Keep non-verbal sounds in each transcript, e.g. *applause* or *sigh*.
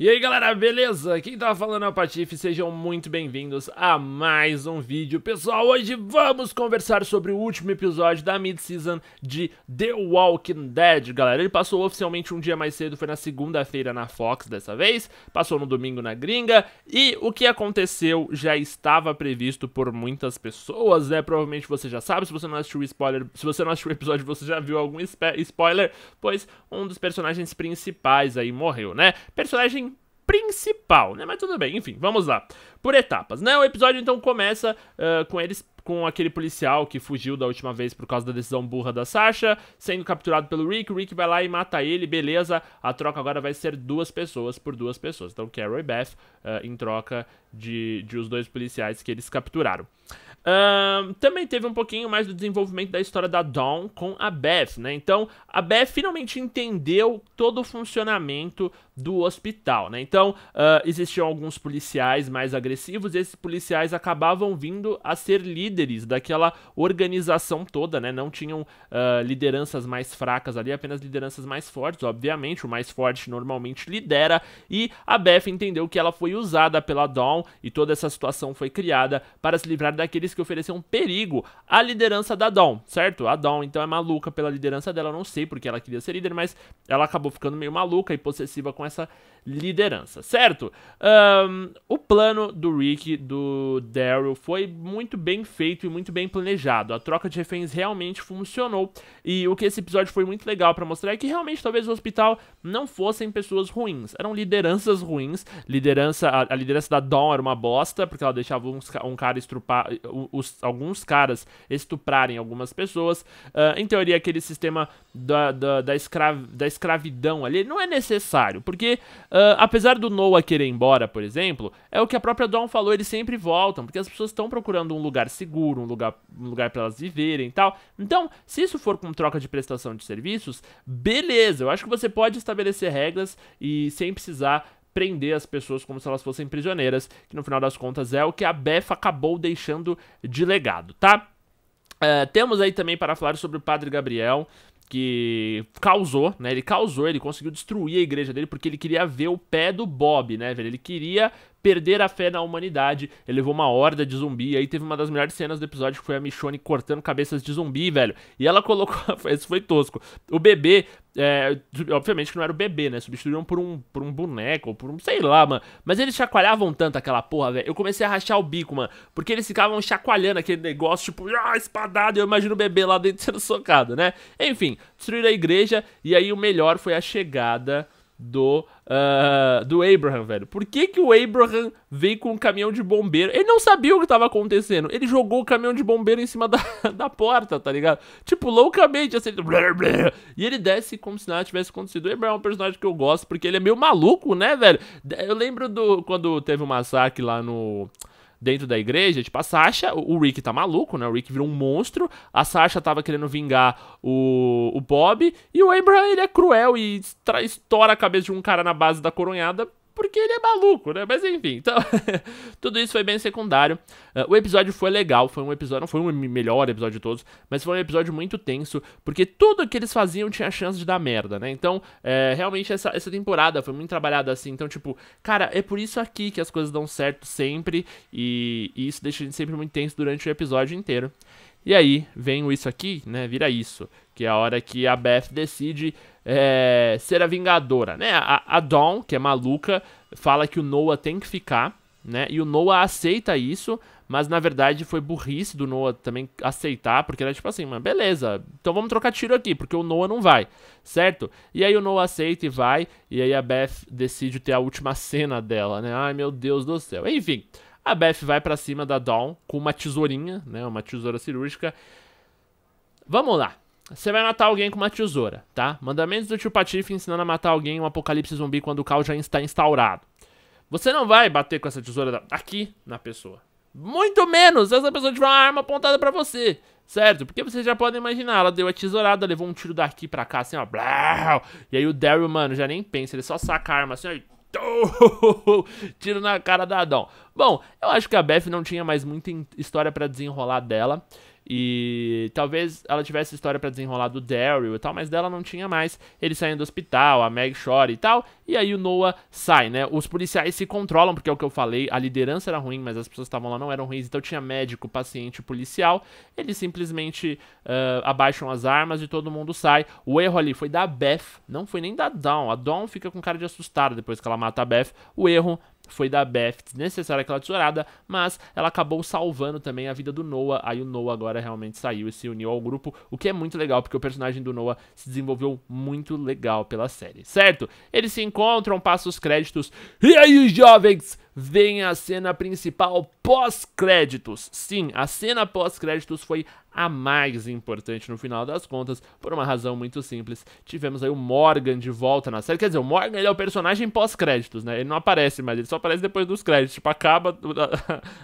E aí galera, beleza? Quem tá falando é o Patife, sejam muito bem-vindos a mais um vídeo. Pessoal, hoje vamos conversar sobre o último episódio da mid-season de The Walking Dead, galera. Ele passou oficialmente um dia mais cedo, foi na segunda-feira na Fox dessa vez, passou no domingo na gringa, e o que aconteceu já estava previsto por muitas pessoas, né? Provavelmente você já sabe, se você não assistiu o spoiler, se você não assistiu o episódio, você já viu algum spoiler, pois um dos personagens principais aí morreu, né? Personagem principal, né? Mas tudo bem, enfim, vamos lá. Por etapas, né? O episódio então começa uh, com eles com aquele policial que fugiu da última vez por causa da decisão burra da Sasha, sendo capturado pelo Rick. O Rick vai lá e mata ele, beleza. A troca agora vai ser duas pessoas por duas pessoas. Então, Carol e Beth, uh, em troca, de, de os dois policiais que eles capturaram. Um, também teve um pouquinho mais do desenvolvimento da história da Dawn com a Beth, né? Então, a Beth finalmente entendeu todo o funcionamento do hospital, né? Então, uh, existiam alguns policiais mais agressivos, e esses policiais acabavam vindo a ser líderes daquela organização toda, né? Não tinham uh, lideranças mais fracas ali, apenas lideranças mais fortes, obviamente. O mais forte normalmente lidera, e a Beth entendeu que ela foi usada pela Dawn e toda essa situação foi criada para se livrar daqueles que ofereciam perigo à liderança da Dawn, certo? A Dawn então é maluca pela liderança dela, não sei porque ela queria ser líder, mas ela acabou ficando meio maluca e possessiva com essa liderança, certo? Um, o plano do Rick, do Daryl, foi muito bem feito e muito bem planejado. A troca de reféns realmente funcionou. E o que esse episódio foi muito legal para mostrar é que realmente talvez o hospital não fossem pessoas ruins. Eram lideranças ruins. Liderança, a, a liderança da Dawn era uma bosta, porque ela deixava uns, um cara estrupar, os, alguns caras estuprarem algumas pessoas. Uh, em teoria, aquele sistema da, da, da, escra, da escravidão ali não é necessário, porque Uh, apesar do Noah querer ir embora, por exemplo, é o que a própria Dawn falou, eles sempre voltam, porque as pessoas estão procurando um lugar seguro, um lugar, um lugar para elas viverem e tal. Então, se isso for com troca de prestação de serviços, beleza, eu acho que você pode estabelecer regras e sem precisar prender as pessoas como se elas fossem prisioneiras, que no final das contas é o que a Befa acabou deixando de legado, tá? Uh, temos aí também para falar sobre o Padre Gabriel, que causou, né? Ele causou, ele conseguiu destruir a igreja dele porque ele queria ver o pé do Bob, né, velho? Ele queria perder a fé na humanidade. Ele levou uma horda de zumbi. E aí teve uma das melhores cenas do episódio que foi a Michonne cortando cabeças de zumbi, velho. E ela *laughs* colocou. Isso foi tosco. O bebê. É, obviamente que não era o bebê, né? Substituíram por um, por um boneco, ou por um. sei lá, mano. Mas eles chacoalhavam tanto aquela porra, velho. Eu comecei a rachar o bico, mano. Porque eles ficavam chacoalhando aquele negócio, tipo, ah, espadado. Eu imagino o bebê lá dentro *laughs* sendo socado, né? Enfim, destruíram a igreja. E aí o melhor foi a chegada do uh, do Abraham, velho. Por que, que o Abraham veio com um caminhão de bombeiro? Ele não sabia o que estava acontecendo. Ele jogou o caminhão de bombeiro em cima da, *laughs* da porta, tá ligado? Tipo, loucamente, assim. Blá, blá, e ele desce como se nada tivesse acontecido. O Abraham é um personagem que eu gosto, porque ele é meio maluco, né, velho? Eu lembro do quando teve o um massacre lá no dentro da igreja, tipo, a Sasha, o Rick tá maluco, né? O Rick virou um monstro, a Sasha tava querendo vingar o, o Bob, e o Abraham, ele é cruel e estoura a cabeça de um cara na base da coronhada porque ele é maluco, né? Mas enfim, então, *laughs* tudo isso foi bem secundário. Uh, o episódio foi legal, foi um episódio, não foi o um melhor episódio de todos, mas foi um episódio muito tenso, porque tudo que eles faziam tinha chance de dar merda, né? Então, é, realmente essa, essa temporada foi muito trabalhada assim. Então, tipo, cara, é por isso aqui que as coisas dão certo sempre, e, e isso deixa a gente sempre muito tenso durante o episódio inteiro. E aí vem isso aqui, né? Vira isso. Que é a hora que a Beth decide é, ser a Vingadora, né? A, a Dawn, que é maluca, fala que o Noah tem que ficar, né? E o Noah aceita isso, mas na verdade foi burrice do Noah também aceitar, porque era tipo assim, mano, beleza, então vamos trocar tiro aqui, porque o Noah não vai, certo? E aí o Noah aceita e vai, e aí a Beth decide ter a última cena dela, né? Ai meu Deus do céu. Enfim, a Beth vai para cima da Dawn com uma tesourinha, né? Uma tesoura cirúrgica. Vamos lá. Você vai matar alguém com uma tesoura, tá? Mandamentos do tio Patife ensinando a matar alguém em um apocalipse zumbi quando o caos já está instaurado. Você não vai bater com essa tesoura aqui na pessoa. Muito menos se essa pessoa tiver uma arma apontada para você. Certo? Porque vocês já podem imaginar, ela deu a tesourada, levou um tiro daqui pra cá, assim, ó. Blau, e aí o Daryl, mano, já nem pensa, ele só saca a arma assim, ó. *laughs* Tiro na cara da Adão. Bom, eu acho que a Beth não tinha mais muita história para desenrolar dela. E talvez ela tivesse história para desenrolar do Daryl e tal, mas dela não tinha mais. Ele saindo do hospital, a Meg chora e tal, e aí o Noah sai, né? Os policiais se controlam, porque é o que eu falei, a liderança era ruim, mas as pessoas que estavam lá não eram ruins, então tinha médico, paciente, policial. Eles simplesmente uh, abaixam as armas e todo mundo sai. O erro ali foi da Beth, não foi nem da Dawn. A Dawn fica com cara de assustada depois que ela mata a Beth. O erro foi da Beth desnecessária aquela tesourada, mas ela acabou salvando também a vida do Noah. Aí o Noah agora realmente saiu e se uniu ao grupo, o que é muito legal, porque o personagem do Noah se desenvolveu muito legal pela série, certo? Eles se encontram, passam os créditos. E aí, jovens? vem a cena principal pós-créditos. Sim, a cena pós-créditos foi a mais importante no final das contas, por uma razão muito simples. Tivemos aí o Morgan de volta na série. Quer dizer, o Morgan ele é o personagem pós-créditos, né? Ele não aparece mais, ele só aparece depois dos créditos. Tipo, acaba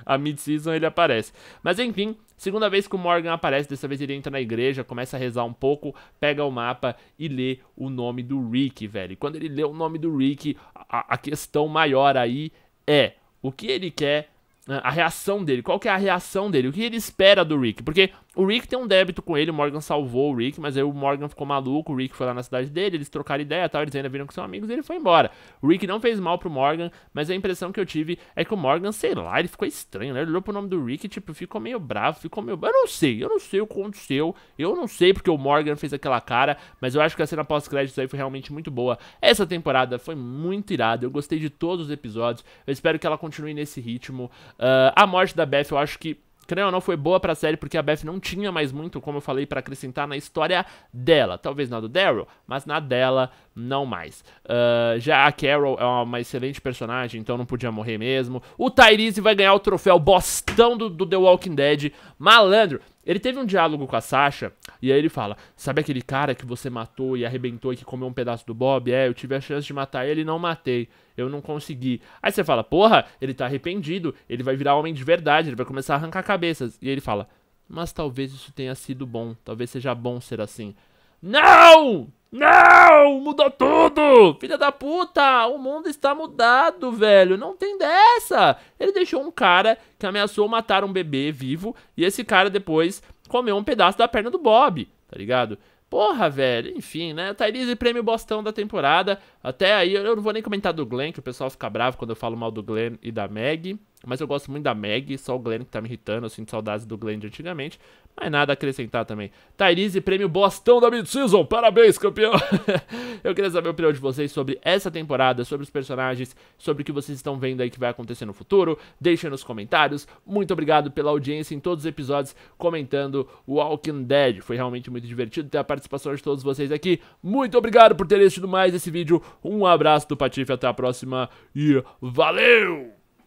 a, *laughs* a mid-season ele aparece. Mas enfim, segunda vez que o Morgan aparece, dessa vez ele entra na igreja, começa a rezar um pouco, pega o mapa e lê o nome do Rick, velho. quando ele lê o nome do Rick, a, a questão maior aí é o que ele quer né, a reação dele, qual que é a reação dele, o que ele espera do Rick, porque o Rick tem um débito com ele, o Morgan salvou o Rick, mas aí o Morgan ficou maluco, o Rick foi lá na cidade dele, eles trocaram ideia e tal, eles ainda viram que são amigos e ele foi embora. O Rick não fez mal pro Morgan, mas a impressão que eu tive é que o Morgan, sei lá, ele ficou estranho, né? Ele olhou pro nome do Rick e, tipo, ficou meio bravo, ficou meio... Eu não sei, eu não sei o que aconteceu, eu não sei porque o Morgan fez aquela cara, mas eu acho que a cena pós-créditos aí foi realmente muito boa. Essa temporada foi muito irada, eu gostei de todos os episódios, eu espero que ela continue nesse ritmo. Uh, a morte da Beth, eu acho que creio ou não, foi boa pra série, porque a Beth não tinha mais muito, como eu falei, para acrescentar na história dela. Talvez na do Daryl, mas na dela não mais. Uh, já a Carol é uma excelente personagem, então não podia morrer mesmo. O Tyrese vai ganhar o troféu bostão do, do The Walking Dead. Malandro, ele teve um diálogo com a Sasha, e aí ele fala: Sabe aquele cara que você matou e arrebentou e que comeu um pedaço do Bob? É, eu tive a chance de matar ele e não matei. Eu não consegui. Aí você fala: Porra, ele tá arrependido, ele vai virar homem de verdade, ele vai começar a arrancar cabeças. E ele fala: Mas talvez isso tenha sido bom, talvez seja bom ser assim. Não! Não! Mudou tudo! Filha da puta! O mundo está mudado, velho. Não tem dessa! Ele deixou um cara que ameaçou matar um bebê vivo e esse cara depois comeu um pedaço da perna do Bob, tá ligado? Porra, velho, enfim, né? Tyrese tá prêmio bostão da temporada. Até aí, eu não vou nem comentar do Glenn, que o pessoal fica bravo quando eu falo mal do Glenn e da Maggie. Mas eu gosto muito da Meg, só o Glenn que tá me irritando, eu sinto saudades do Glenn de antigamente. Mas é nada a acrescentar também. Tyrese, prêmio Bostão da Mid-Season, parabéns, campeão! *laughs* eu queria saber a opinião de vocês sobre essa temporada, sobre os personagens, sobre o que vocês estão vendo aí que vai acontecer no futuro. Deixem nos comentários. Muito obrigado pela audiência em todos os episódios comentando O Walking Dead. Foi realmente muito divertido ter a participação de todos vocês aqui. Muito obrigado por terem assistido mais esse vídeo. Um abraço do Patife, até a próxima e valeu!